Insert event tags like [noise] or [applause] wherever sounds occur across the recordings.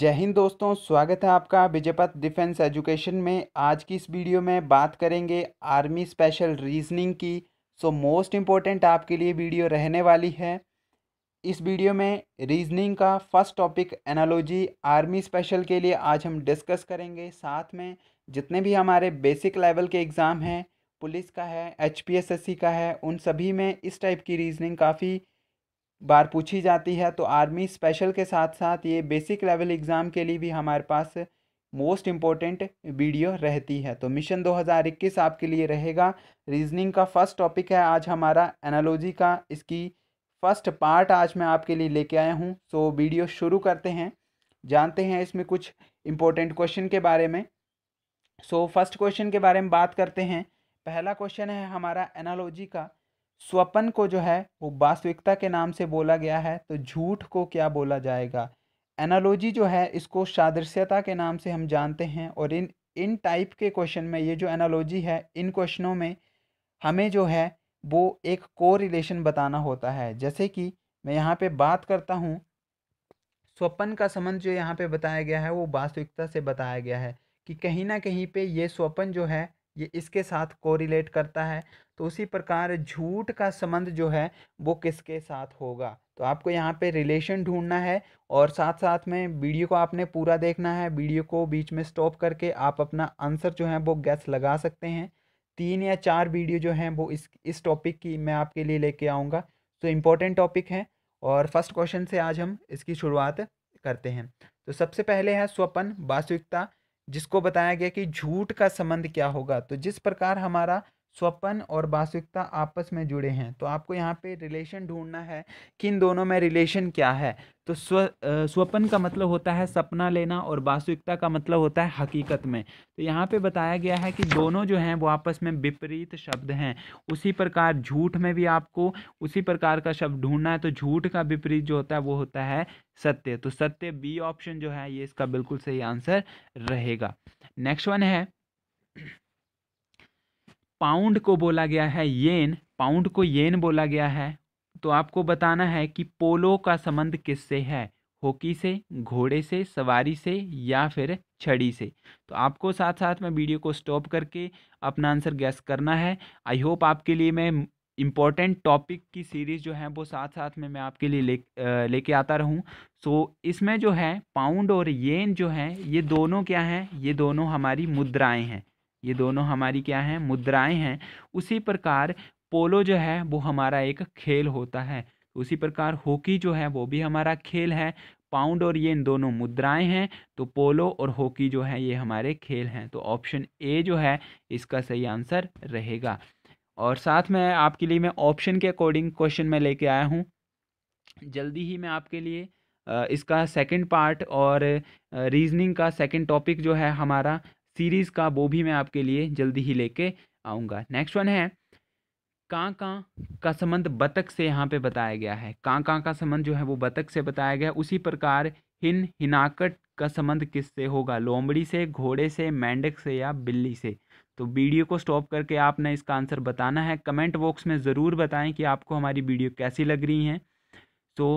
जय हिंद दोस्तों स्वागत है आपका विजयपथ डिफेंस एजुकेशन में आज की इस वीडियो में बात करेंगे आर्मी स्पेशल रीजनिंग की सो मोस्ट इम्पोर्टेंट आपके लिए वीडियो रहने वाली है इस वीडियो में रीजनिंग का first topic analogy army special के लिए आज हम डिस्कस करेंगे साथ में जितने भी हमारे बेसिक लेवल के एग्ज़ाम हैं पुलिस का है एच का है उन सभी में इस टाइप की रीजनिंग काफ़ी बार पूछी जाती है तो आर्मी स्पेशल के साथ साथ ये बेसिक लेवल एग्ज़ाम के लिए भी हमारे पास मोस्ट इम्पोर्टेंट वीडियो रहती है तो मिशन 2021 आपके लिए रहेगा रीजनिंग का फर्स्ट टॉपिक है आज हमारा एनालॉजी का इसकी फर्स्ट पार्ट आज मैं आपके लिए लेके आया हूँ सो so, वीडियो शुरू करते हैं जानते हैं इसमें कुछ इम्पोर्टेंट क्वेश्चन के बारे में सो फर्स्ट क्वेश्चन के बारे में बात करते हैं पहला क्वेश्चन है हमारा एनालॉजी का स्वपन को जो है वो वास्तविकता के नाम से बोला गया है तो झूठ को क्या बोला जाएगा एनालॉजी जो है इसको सादृश्यता के नाम से हम जानते हैं और इन इन टाइप के क्वेश्चन में ये जो एनालॉजी है इन क्वेश्चनों में हमें जो है वो एक को रिलेशन बताना होता है जैसे कि मैं यहाँ पे बात करता हूँ स्वपन का संबंध जो यहाँ पे बताया गया है वो वास्तविकता से बताया गया है कि कहीं ना कहीं पे ये स्वपन जो है ये इसके साथ कोरिलेट करता है तो उसी प्रकार झूठ का संबंध जो है वो किसके साथ होगा तो आपको यहाँ पे रिलेशन ढूंढना है और साथ साथ में वीडियो को आपने पूरा देखना है वीडियो को बीच में स्टॉप करके आप अपना आंसर जो है वो गैस लगा सकते हैं तीन या चार वीडियो जो हैं वो इस इस टॉपिक की मैं आपके लिए लेके आऊँगा तो इम्पोर्टेंट टॉपिक है और फर्स्ट क्वेश्चन से आज हम इसकी शुरुआत करते हैं तो सबसे पहले है स्वपन वास्तविकता जिसको बताया गया कि झूठ का संबंध क्या होगा तो जिस प्रकार हमारा स्वपन और वास्तविकता आपस में जुड़े हैं तो आपको यहाँ पे रिलेशन ढूंढना है कि इन दोनों में रिलेशन क्या है तो स्व स्वपन का मतलब होता है सपना लेना और वास्तविकता का मतलब होता है हकीकत में तो यहाँ पे बताया गया है कि दोनों जो हैं वो आपस में विपरीत शब्द हैं उसी प्रकार झूठ में भी आपको उसी प्रकार का शब्द ढूंढना है तो झूठ का विपरीत जो होता है वो होता है सत्य तो सत्य बी ऑप्शन जो है ये इसका बिल्कुल सही आंसर रहेगा नेक्स्ट वन है पाउंड को बोला गया है येन पाउंड को येन बोला गया है तो आपको बताना है कि पोलो का संबंध किससे है हॉकी से घोड़े से सवारी से या फिर छड़ी से तो आपको साथ साथ में वीडियो को स्टॉप करके अपना आंसर गैस करना है आई होप आपके लिए मैं इम्पॉर्टेंट टॉपिक की सीरीज़ जो है वो साथ साथ में मैं आपके लिए ले लेके आता रहूँ सो so, इसमें जो है पाउंड और येन जो है ये दोनों क्या हैं ये दोनों हमारी मुद्राएं हैं ये दोनों हमारी क्या हैं मुद्राएं हैं उसी प्रकार पोलो जो है वो हमारा एक खेल होता है उसी प्रकार हॉकी जो है वो भी हमारा खेल है पाउंड और ये इन दोनों मुद्राएं हैं तो पोलो और हॉकी जो है ये हमारे खेल हैं तो ऑप्शन ए जो है इसका सही आंसर रहेगा और साथ में आपके लिए मैं ऑप्शन के अकॉर्डिंग क्वेश्चन में लेके आया हूँ जल्दी ही मैं आपके लिए इसका सेकंड पार्ट और रीजनिंग का सेकंड टॉपिक जो है हमारा सीरीज़ का वो भी मैं आपके लिए जल्दी ही लेके आऊँगा नेक्स्ट वन है कहाँ कहाँ का संबंध बतख से यहाँ पे बताया गया है कहाँ कहाँ का संबंध जो है वो बतख से बताया गया उसी प्रकार हिन हिनाकट का संबंध किससे होगा लोमड़ी से घोड़े से मेंढक से या बिल्ली से तो वीडियो को स्टॉप करके आपने इसका आंसर बताना है कमेंट बॉक्स में ज़रूर बताएं कि आपको हमारी वीडियो कैसी लग रही हैं तो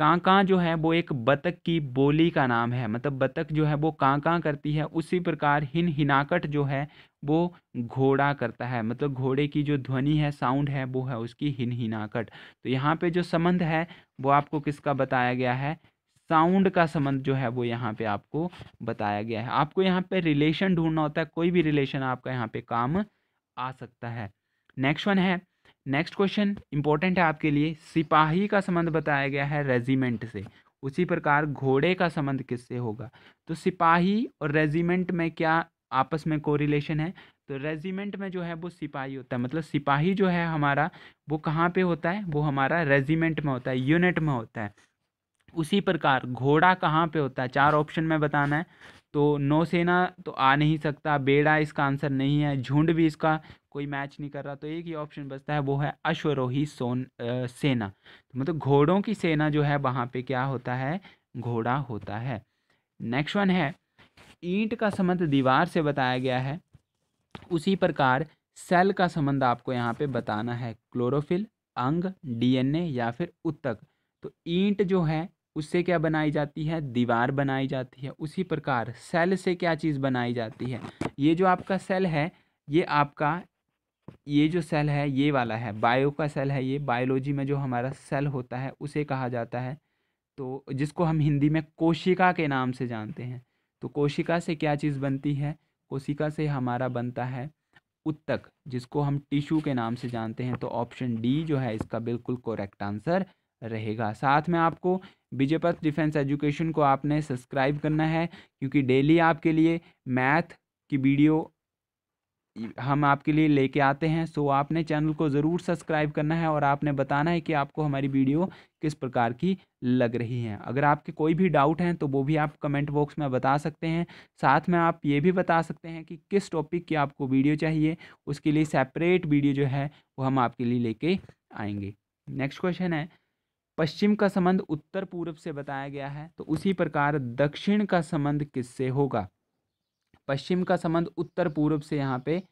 कांका जो है वो एक बतख की बोली का नाम है मतलब बतख जो है वो कांका करती है उसी प्रकार हिन हिनाकट जो है वो घोड़ा करता है मतलब घोड़े की जो ध्वनि है साउंड है वो है उसकी हिन हिनाकट तो यहाँ पे जो संबंध है वो आपको किसका बताया गया है साउंड का संबंध जो है वो यहाँ पे आपको बताया गया है आपको यहाँ पे रिलेशन ढूंढना होता है कोई भी रिलेशन आपका यहाँ पे काम आ सकता है नेक्स्ट वन है नेक्स्ट क्वेश्चन इंपॉर्टेंट है आपके लिए सिपाही का संबंध बताया गया है रेजिमेंट से उसी प्रकार घोड़े का संबंध किससे होगा तो सिपाही और रेजिमेंट में क्या आपस में कोरिलेशन है तो रेजिमेंट में जो है वो सिपाही होता है मतलब सिपाही जो है हमारा वो कहाँ पे होता है वो हमारा रेजिमेंट में होता है यूनिट में होता है उसी प्रकार घोड़ा कहाँ पे होता है चार ऑप्शन में बताना है तो नौसेना तो आ नहीं सकता बेड़ा इसका आंसर नहीं है झुंड भी इसका कोई मैच नहीं कर रहा तो एक ही ऑप्शन बचता है वो है अश्वरोही सोन आ, सेना तो मतलब घोड़ों की सेना जो है वहाँ पे क्या होता है घोड़ा होता है नेक्स्ट वन है ईंट का संबंध दीवार से बताया गया है उसी प्रकार सेल का संबंध आपको यहाँ पे बताना है क्लोरोफिल अंग डीएनए या फिर उत्तक तो ईंट जो है उससे क्या बनाई जाती है दीवार बनाई जाती है उसी प्रकार सेल से क्या चीज़ बनाई जाती है ये जो आपका सेल है ये आपका ये जो सेल है ये वाला है बायो का सेल है ये बायोलॉजी में जो हमारा सेल होता है उसे कहा जाता है तो जिसको हम हिंदी में कोशिका के नाम से जानते हैं तो कोशिका से क्या चीज़ बनती है कोशिका से हमारा बनता है उत्तक जिसको हम टिश्यू के नाम से जानते हैं तो ऑप्शन डी जो है इसका बिल्कुल कोरेक्ट आंसर रहेगा साथ में आपको विजयपथ डिफेंस एजुकेशन को आपने सब्सक्राइब करना है क्योंकि डेली आपके लिए मैथ की वीडियो हम आपके लिए लेके आते हैं सो आपने चैनल को ज़रूर सब्सक्राइब करना है और आपने बताना है कि आपको हमारी वीडियो किस प्रकार की लग रही है अगर आपके कोई भी डाउट हैं तो वो भी आप कमेंट बॉक्स में बता सकते हैं साथ में आप ये भी बता सकते हैं कि किस टॉपिक की आपको वीडियो चाहिए उसके लिए सेपरेट वीडियो जो है वो हम आपके लिए लेके आएंगे नेक्स्ट क्वेश्चन है पश्चिम का संबंध उत्तर पूर्व से बताया गया है तो उसी प्रकार दक्षिण का संबंध किससे होगा पश्चिम का संबंध उत्तर पूर्व से यहाँ पे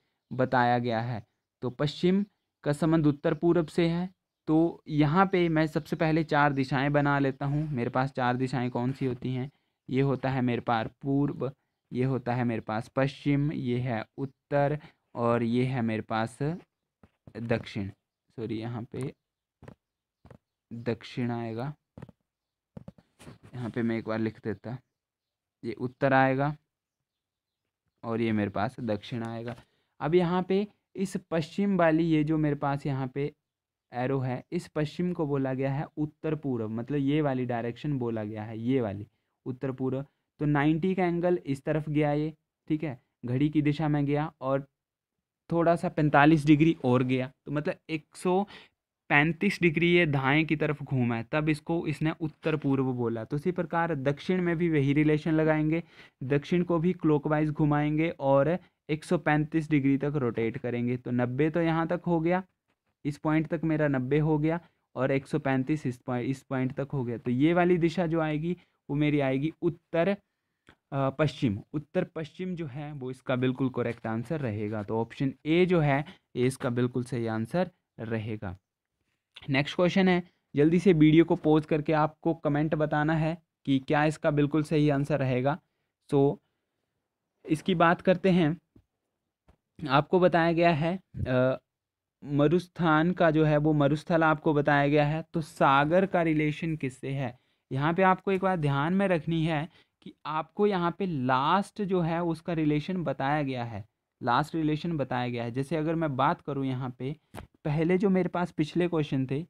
बताया गया है तो पश्चिम का संबंध उत्तर पूर्व से है तो यहाँ पे मैं सबसे पहले चार दिशाएं बना लेता हूँ मेरे पास चार दिशाएं कौन सी होती हैं ये होता है मेरे पास पूर्व ये होता है मेरे पास पश्चिम ये है उत्तर और ये है मेरे पास दक्षिण सॉरी यहाँ पे दक्षिण आएगा यहाँ पे मैं एक बार लिख देता ये उत्तर आएगा और ये मेरे पास दक्षिण आएगा अब यहाँ पे इस पश्चिम वाली ये जो मेरे पास यहाँ पे एरो है इस पश्चिम को बोला गया है उत्तर पूर्व मतलब ये वाली डायरेक्शन बोला गया है ये वाली उत्तर पूर्व तो नाइन्टी का एंगल इस तरफ गया ये ठीक है घड़ी की दिशा में गया और थोड़ा सा पैंतालीस डिग्री और गया तो मतलब एक सौ पैंतीस डिग्री ये धाएँ की तरफ घूमा है तब इसको इसने उत्तर पूर्व बोला तो इसी प्रकार दक्षिण में भी वही रिलेशन लगाएंगे दक्षिण को भी क्लोकवाइज घुमाएंगे और 135 डिग्री तक रोटेट करेंगे तो 90 तो यहाँ तक हो गया इस पॉइंट तक मेरा 90 हो गया और 135 इस पॉइंट इस पॉइंट तक हो गया तो ये वाली दिशा जो आएगी वो मेरी आएगी उत्तर पश्चिम उत्तर पश्चिम जो है वो इसका बिल्कुल करेक्ट आंसर रहेगा तो ऑप्शन ए जो है इसका बिल्कुल सही आंसर रहेगा नेक्स्ट क्वेश्चन है जल्दी से वीडियो को पॉज करके आपको कमेंट बताना है कि क्या इसका बिल्कुल सही आंसर रहेगा सो so, इसकी बात करते हैं आपको बताया गया है मरुस्थान का जो है वो मरुस्थल आपको बताया गया है तो सागर का रिलेशन किससे है यहाँ पे आपको एक बात ध्यान में रखनी है कि आपको यहाँ पे लास्ट जो है उसका रिलेशन बताया गया है लास्ट रिलेशन बताया गया है जैसे अगर मैं बात करूँ यहाँ पे पहले जो मेरे पास पिछले क्वेश्चन थे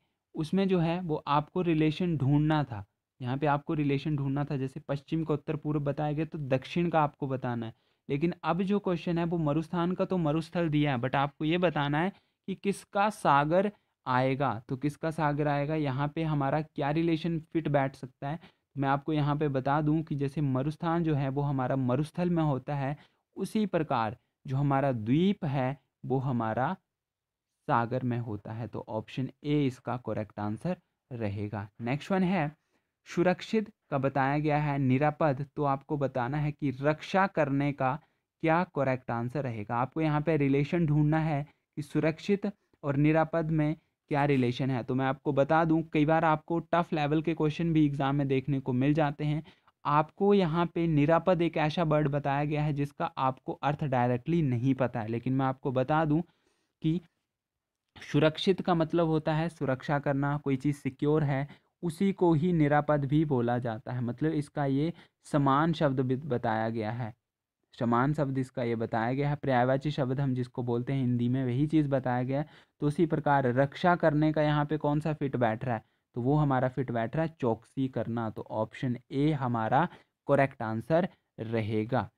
उसमें जो है वो आपको रिलेशन ढूंढना था यहाँ पे आपको रिलेशन ढूंढना था जैसे पश्चिम का उत्तर पूर्व बताया गया तो दक्षिण का आपको बताना है लेकिन अब जो क्वेश्चन है वो मरुस्थान का तो मरुस्थल दिया है बट आपको ये बताना है कि किसका सागर आएगा तो किसका सागर आएगा यहाँ पे हमारा क्या रिलेशन फिट बैठ सकता है मैं आपको यहाँ पर बता दूँ कि जैसे मरुस्थान जो है वो हमारा मरुस्थल में होता है उसी प्रकार जो हमारा द्वीप है वो हमारा सागर में होता है तो ऑप्शन ए इसका करेक्ट आंसर रहेगा नेक्स्ट वन है सुरक्षित का बताया गया है निरापद तो आपको बताना है कि रक्षा करने का क्या करेक्ट आंसर रहेगा आपको यहाँ पे रिलेशन ढूंढना है कि सुरक्षित और निरापद में क्या रिलेशन है तो मैं आपको बता दूं कई बार आपको टफ लेवल के क्वेश्चन भी एग्ज़ाम में देखने को मिल जाते हैं आपको यहाँ पे निरापद एक ऐसा वर्ड बताया गया है जिसका आपको अर्थ डायरेक्टली नहीं पता है लेकिन मैं आपको बता दूँ कि सुरक्षित का मतलब होता है सुरक्षा करना कोई चीज़ सिक्योर है उसी को ही निरापद भी बोला जाता है मतलब इसका ये समान शब्द बताया गया है समान शब्द इसका ये बताया गया है पर्यायवाची शब्द हम जिसको बोलते हैं हिंदी में वही चीज़ बताया गया है तो उसी प्रकार रक्षा करने का यहाँ पे कौन सा फिट बैठ रहा है तो वो हमारा फिट बैठ रहा है चौकसी करना तो ऑप्शन ए हमारा करेक्ट आंसर रहेगा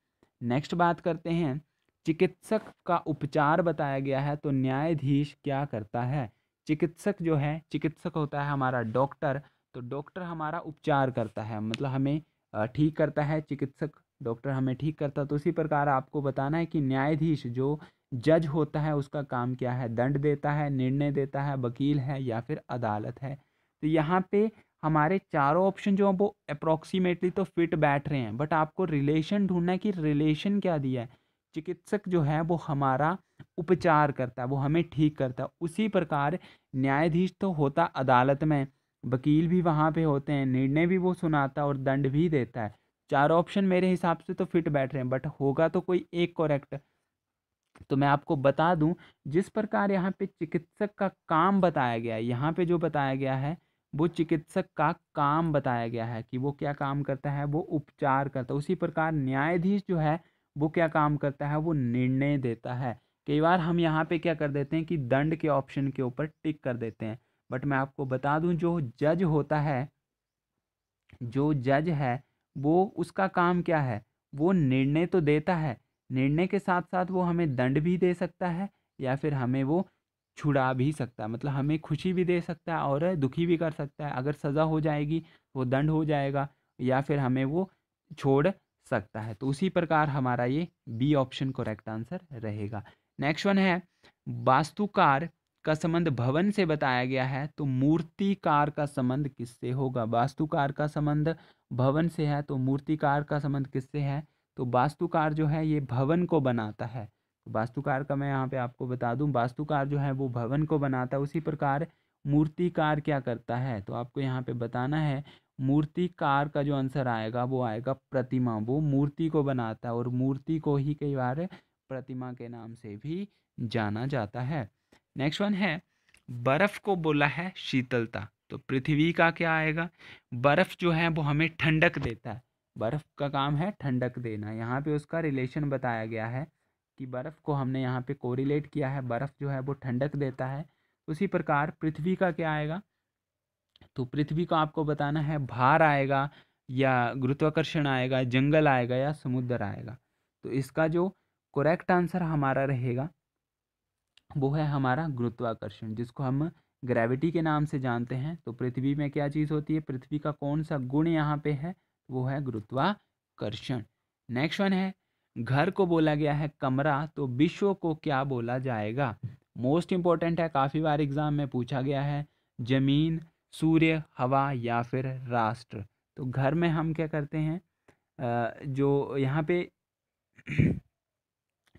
नेक्स्ट बात करते हैं चिकित्सक का उपचार बताया गया है तो न्यायाधीश क्या करता है चिकित्सक जो है चिकित्सक होता है हमारा डॉक्टर तो डॉक्टर हमारा उपचार करता है मतलब हमें ठीक करता है चिकित्सक डॉक्टर हमें ठीक करता तो उसी प्रकार आपको बताना है कि न्यायाधीश जो जज होता है उसका काम क्या है दंड देता है निर्णय देता है वकील है या फिर अदालत है तो यहाँ पे हमारे चारों ऑप्शन जो हैं वो अप्रोक्सीमेटली तो फिट बैठ रहे हैं बट आपको रिलेशन ढूंढना है कि रिलेशन क्या दिया है चिकित्सक जो है वो हमारा उपचार करता है वो हमें ठीक करता है उसी प्रकार न्यायाधीश तो होता अदालत में वकील भी वहाँ पे होते हैं निर्णय भी वो सुनाता है और दंड भी देता है चार ऑप्शन मेरे हिसाब से तो फिट बैठ रहे हैं बट होगा तो कोई एक करेक्ट तो मैं आपको बता दूं जिस प्रकार यहाँ पे चिकित्सक का काम बताया गया है यहाँ पे जो बताया गया है वो चिकित्सक का काम बताया गया है कि वो क्या काम करता है वो उपचार करता है उसी प्रकार न्यायाधीश जो है वो क्या काम करता है वो निर्णय देता है कई बार हम यहाँ पे क्या कर देते हैं कि दंड के ऑप्शन के ऊपर टिक कर देते हैं बट मैं आपको बता दूं जो जज होता है जो जज है वो उसका काम क्या है वो निर्णय तो देता है निर्णय के साथ साथ वो हमें दंड भी दे सकता है या फिर हमें वो छुड़ा भी सकता है मतलब हमें खुशी भी दे सकता है और दुखी भी कर सकता है अगर सज़ा हो जाएगी वो दंड हो जाएगा या फिर हमें वो छोड़ सकता है तो उसी प्रकार हमारा ये बी ऑप्शन करेक्ट आंसर रहेगा नेक्स्ट वन है वास्तुकार का संबंध भवन से बताया गया है तो मूर्तिकार का संबंध किससे होगा वास्तुकार का संबंध भवन से है तो मूर्तिकार का संबंध किससे है तो वास्तुकार जो है ये भवन को बनाता है वास्तुकार का मैं यहाँ पे आपको बता दूँ वास्तुकार जो है वो भवन को बनाता है उसी प्रकार मूर्तिकार क्या करता है तो आपको यहाँ पे बताना है मूर्तिकार का जो आंसर आएगा वो आएगा प्रतिमा वो मूर्ति को बनाता है और मूर्ति को ही कई बार प्रतिमा के नाम से भी जाना जाता है नेक्स्ट वन है बर्फ़ को बोला है शीतलता तो पृथ्वी का क्या आएगा बर्फ़ जो है वो हमें ठंडक देता है बर्फ़ का काम है ठंडक देना यहाँ पे उसका रिलेशन बताया गया है कि बर्फ़ को हमने यहाँ पे कोरिलेट किया है बर्फ़ जो है वो ठंडक देता है उसी प्रकार पृथ्वी का क्या आएगा तो पृथ्वी को आपको बताना है भार आएगा या गुरुत्वाकर्षण आएगा जंगल आएगा या समुद्र आएगा तो इसका जो करेक्ट आंसर हमारा रहेगा वो है हमारा गुरुत्वाकर्षण जिसको हम ग्रेविटी के नाम से जानते हैं तो पृथ्वी में क्या चीज़ होती है पृथ्वी का कौन सा गुण यहाँ पे है वो है गुरुत्वाकर्षण नेक्स्ट वन है घर को बोला गया है कमरा तो विश्व को क्या बोला जाएगा मोस्ट इम्पॉर्टेंट है काफ़ी बार एग्ज़ाम में पूछा गया है ज़मीन सूर्य हवा या फिर राष्ट्र तो घर में हम क्या करते हैं जो यहाँ पे [clears throat]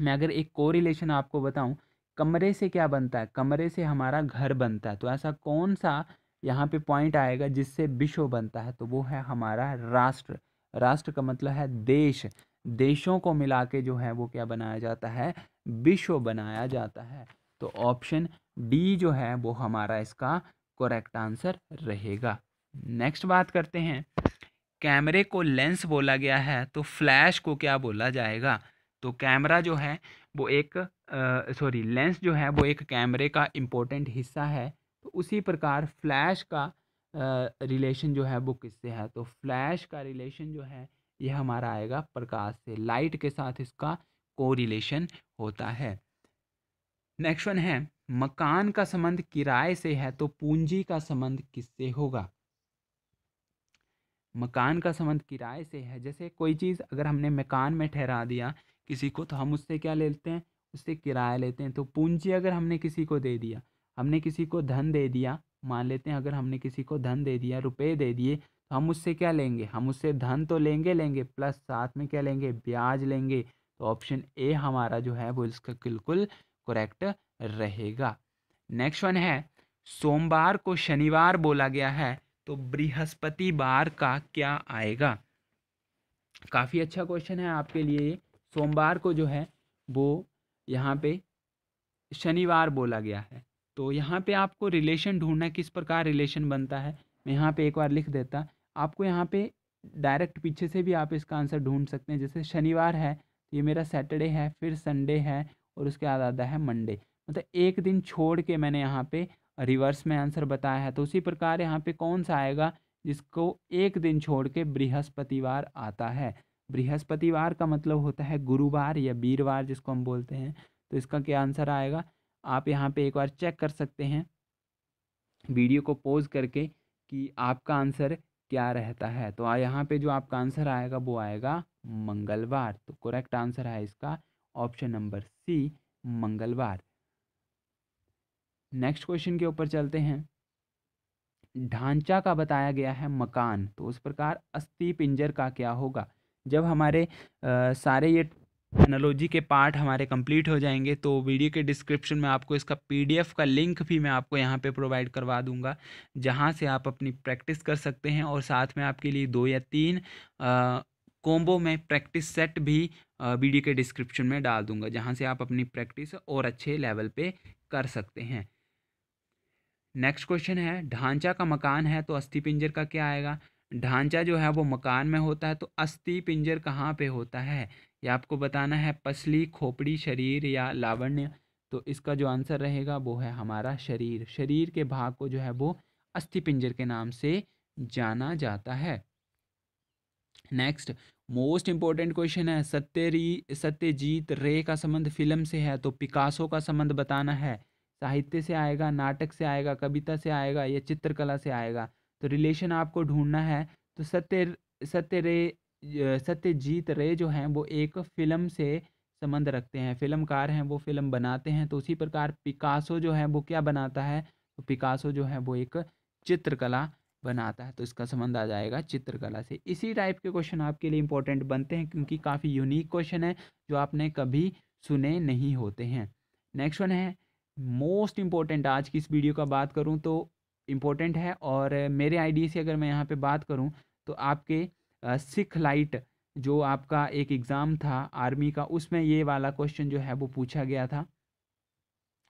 मैं अगर एक कोरिलेशन आपको बताऊँ कमरे से क्या बनता है कमरे से हमारा घर बनता है तो ऐसा कौन सा यहाँ पे पॉइंट आएगा जिससे विश्व बनता है तो वो है हमारा राष्ट्र राष्ट्र का मतलब है देश देशों को मिला के जो है वो क्या बनाया जाता है विश्व बनाया जाता है तो ऑप्शन डी जो है वो हमारा इसका करेक्ट आंसर रहेगा नेक्स्ट बात करते हैं कैमरे को लेंस बोला गया है तो फ्लैश को क्या बोला जाएगा तो कैमरा जो है वो एक सॉरी लेंस जो है वो एक कैमरे का इम्पोर्टेंट हिस्सा है तो उसी प्रकार फ्लैश का रिलेशन जो है वो किससे है तो फ्लैश का रिलेशन जो है यह हमारा आएगा प्रकाश से लाइट के साथ इसका कोरिलेशन होता है नेक्स्ट वन है मकान का संबंध किराए से है तो पूंजी का संबंध किससे होगा मकान का संबंध किराए से है जैसे कोई चीज़ अगर हमने मकान में ठहरा दिया किसी को तो हम उससे क्या लेते हैं उससे किराया लेते हैं तो पूंजी अगर हमने किसी को दे दिया हमने किसी को धन दे दिया मान लेते हैं अगर हमने किसी को धन दे दिया रुपए दे दिए हम उससे क्या लेंगे हम उससे धन तो लेंगे लेंगे प्लस साथ में क्या लेंगे ब्याज लेंगे तो ऑप्शन ए हमारा जो है वो इसका बिल्कुल करेक्ट रहेगा नेक्स्ट वन है सोमवार को शनिवार बोला गया है तो बृहस्पति बार का क्या आएगा काफ़ी अच्छा क्वेश्चन है आपके लिए सोमवार को जो है वो यहाँ पे शनिवार बोला गया है तो यहाँ पे आपको रिलेशन ढूंढना किस प्रकार रिलेशन बनता है मैं यहाँ पे एक बार लिख देता आपको यहाँ पे डायरेक्ट पीछे से भी आप इसका आंसर ढूंढ सकते हैं जैसे शनिवार है तो ये मेरा सैटरडे है फिर संडे है और उसके बाद आता है मंडे मतलब एक दिन छोड़ के मैंने यहाँ पे रिवर्स में आंसर बताया है तो उसी प्रकार यहाँ पे कौन सा आएगा जिसको एक दिन छोड़ के बृहस्पतिवार आता है बृहस्पतिवार का मतलब होता है गुरुवार या वीरवार जिसको हम बोलते हैं तो इसका क्या आंसर आएगा आप यहाँ पे एक बार चेक कर सकते हैं वीडियो को पॉज करके कि आपका आंसर क्या रहता है तो यहाँ पे जो आपका आंसर आएगा वो आएगा मंगलवार तो करेक्ट आंसर है इसका ऑप्शन नंबर सी मंगलवार नेक्स्ट क्वेश्चन के ऊपर चलते हैं ढांचा का बताया गया है मकान तो उस प्रकार अस्थि पिंजर का क्या होगा जब हमारे आ, सारे ये एनालॉजी के पार्ट हमारे कंप्लीट हो जाएंगे तो वीडियो के डिस्क्रिप्शन में आपको इसका पीडीएफ का लिंक भी मैं आपको यहाँ पे प्रोवाइड करवा दूंगा जहाँ से आप अपनी प्रैक्टिस कर सकते हैं और साथ में आपके लिए दो या तीन कॉम्बो में प्रैक्टिस सेट भी वीडियो के डिस्क्रिप्शन में डाल दूंगा जहाँ से आप अपनी प्रैक्टिस और अच्छे लेवल पर कर सकते हैं नेक्स्ट क्वेश्चन है ढांचा का मकान है तो अस्थि पिंजर का क्या आएगा ढांचा जो है वो मकान में होता है तो अस्थि पिंजर कहाँ पे होता है या आपको बताना है पसली खोपड़ी शरीर या लावण्य तो इसका जो आंसर रहेगा वो है हमारा शरीर शरीर के भाग को जो है वो अस्थि पिंजर के नाम से जाना जाता है नेक्स्ट मोस्ट इंपॉर्टेंट क्वेश्चन है सत्य सत्यजीत रे का संबंध फिल्म से है तो पिकासो का संबंध बताना है साहित्य से आएगा नाटक से आएगा कविता से आएगा या चित्रकला से आएगा तो रिलेशन आपको ढूंढना है तो सत्य सत्य रे सत्यजीत रे जो हैं वो एक फिल्म से संबंध रखते हैं फिल्मकार हैं वो फिल्म बनाते हैं तो उसी प्रकार पिकासो जो है वो क्या बनाता है तो पिकासो जो है वो एक चित्रकला बनाता है तो इसका संबंध आ जाएगा चित्रकला से इसी टाइप के क्वेश्चन आपके लिए इंपॉर्टेंट बनते हैं क्योंकि काफ़ी यूनिक क्वेश्चन है जो आपने कभी सुने नहीं होते हैं नेक्स्ट वन है मोस्ट इम्पॉर्टेंट आज की इस वीडियो का बात करूँ तो इम्पोर्टेंट है और मेरे आईडी से अगर मैं यहाँ पे बात करूँ तो आपके सिख लाइट जो आपका एक एग्ज़ाम था आर्मी का उसमें ये वाला क्वेश्चन जो है वो पूछा गया था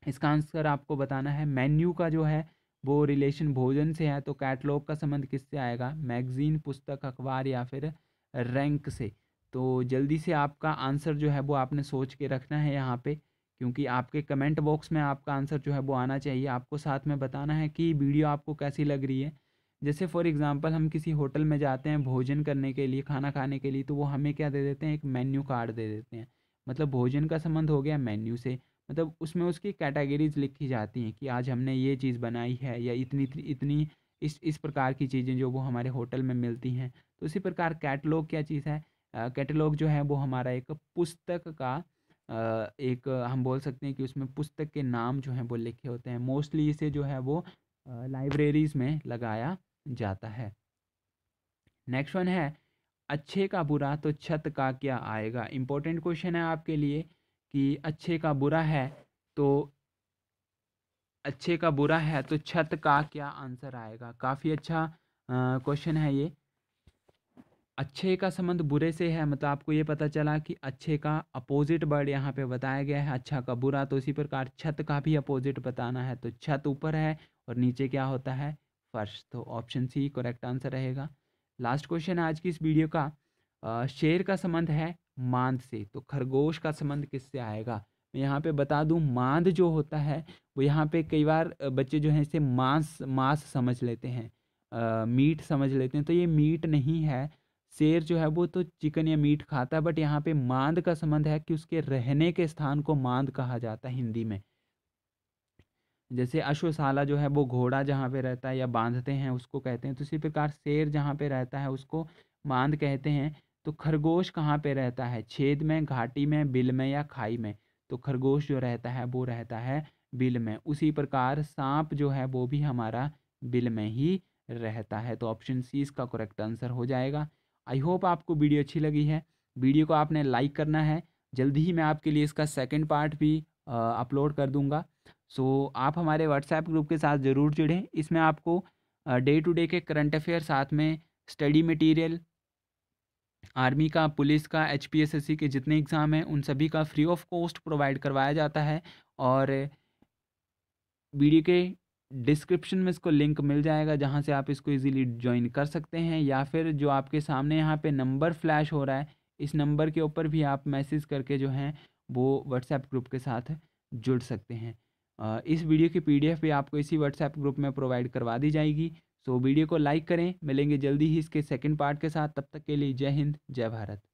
इसका आंसर आपको बताना है मेन्यू का जो है वो रिलेशन भोजन से है तो कैटलॉग का संबंध किससे आएगा मैगज़ीन पुस्तक अखबार या फिर रैंक से तो जल्दी से आपका आंसर जो है वो आपने सोच के रखना है यहाँ पे क्योंकि आपके कमेंट बॉक्स में आपका आंसर जो है वो आना चाहिए आपको साथ में बताना है कि वीडियो आपको कैसी लग रही है जैसे फॉर एग्ज़ाम्पल हम किसी होटल में जाते हैं भोजन करने के लिए खाना खाने के लिए तो वो हमें क्या दे देते हैं एक मेन्यू कार्ड दे देते हैं मतलब भोजन का संबंध हो गया मेन्यू से मतलब उसमें उसकी कैटेगरीज लिखी जाती हैं कि आज हमने ये चीज़ बनाई है या इतनी इतनी इस इस प्रकार की चीज़ें जो वो हमारे होटल में मिलती हैं तो उसी प्रकार कैटलॉग क्या चीज़ है कैटलॉग जो है वो हमारा एक पुस्तक का एक हम बोल सकते हैं कि उसमें पुस्तक के नाम जो हैं वो लिखे होते हैं मोस्टली इसे जो है वो लाइब्रेरीज़ में लगाया जाता है नेक्स्ट वन है अच्छे का बुरा तो छत का क्या आएगा इम्पोर्टेंट क्वेश्चन है आपके लिए कि अच्छे का बुरा है तो अच्छे का बुरा है तो छत का क्या आंसर आएगा काफ़ी अच्छा क्वेश्चन है ये अच्छे का संबंध बुरे से है मतलब आपको ये पता चला कि अच्छे का अपोजिट वर्ड यहाँ पे बताया गया है अच्छा का बुरा तो इसी प्रकार छत का भी अपोजिट बताना है तो छत ऊपर है और नीचे क्या होता है फर्श तो ऑप्शन सी करेक्ट आंसर रहेगा लास्ट क्वेश्चन आज की इस वीडियो का शेर का संबंध है मांद से तो खरगोश का संबंध किससे आएगा मैं यहाँ पे बता दूँ मांद जो होता है वो यहाँ पे कई बार बच्चे जो हैं इसे मांस मांस समझ लेते हैं आ, मीट समझ लेते हैं तो ये मीट नहीं है शेर जो है वो तो चिकन या मीट खाता है बट यहाँ पे मांद का संबंध है कि उसके रहने के स्थान को मांद कहा जाता है हिंदी में जैसे अश्वशाला जो है वो घोड़ा जहाँ पे रहता है या बांधते हैं उसको कहते हैं तो इसी प्रकार शेर जहाँ पे रहता है उसको बांध कहते हैं तो खरगोश कहाँ पे रहता है छेद में घाटी में बिल में या खाई में तो खरगोश जो रहता है वो रहता है बिल में उसी प्रकार सांप जो है वो भी हमारा बिल में ही रहता है तो ऑप्शन सी इसका करेक्ट आंसर हो जाएगा आई होप आपको वीडियो अच्छी लगी है वीडियो को आपने लाइक करना है जल्दी ही मैं आपके लिए इसका सेकेंड पार्ट भी अपलोड कर दूँगा सो आप हमारे व्हाट्सएप ग्रुप के साथ ज़रूर जुड़ें इसमें आपको डे टू डे के करंट अफेयर साथ में स्टडी मटेरियल आर्मी का पुलिस का एच के जितने एग्ज़ाम हैं उन सभी का फ्री ऑफ कॉस्ट प्रोवाइड करवाया जाता है और वीडियो के डिस्क्रिप्शन में इसको लिंक मिल जाएगा जहाँ से आप इसको इजीली ज्वाइन कर सकते हैं या फिर जो आपके सामने यहाँ पे नंबर फ्लैश हो रहा है इस नंबर के ऊपर भी आप मैसेज करके जो हैं वो व्हाट्सएप ग्रुप के साथ जुड़ सकते हैं इस वीडियो की पीडीएफ भी आपको इसी व्हाट्सएप ग्रुप में प्रोवाइड करवा दी जाएगी सो वीडियो को लाइक करें मिलेंगे जल्दी ही इसके सेकेंड पार्ट के साथ तब तक के लिए जय हिंद जय भारत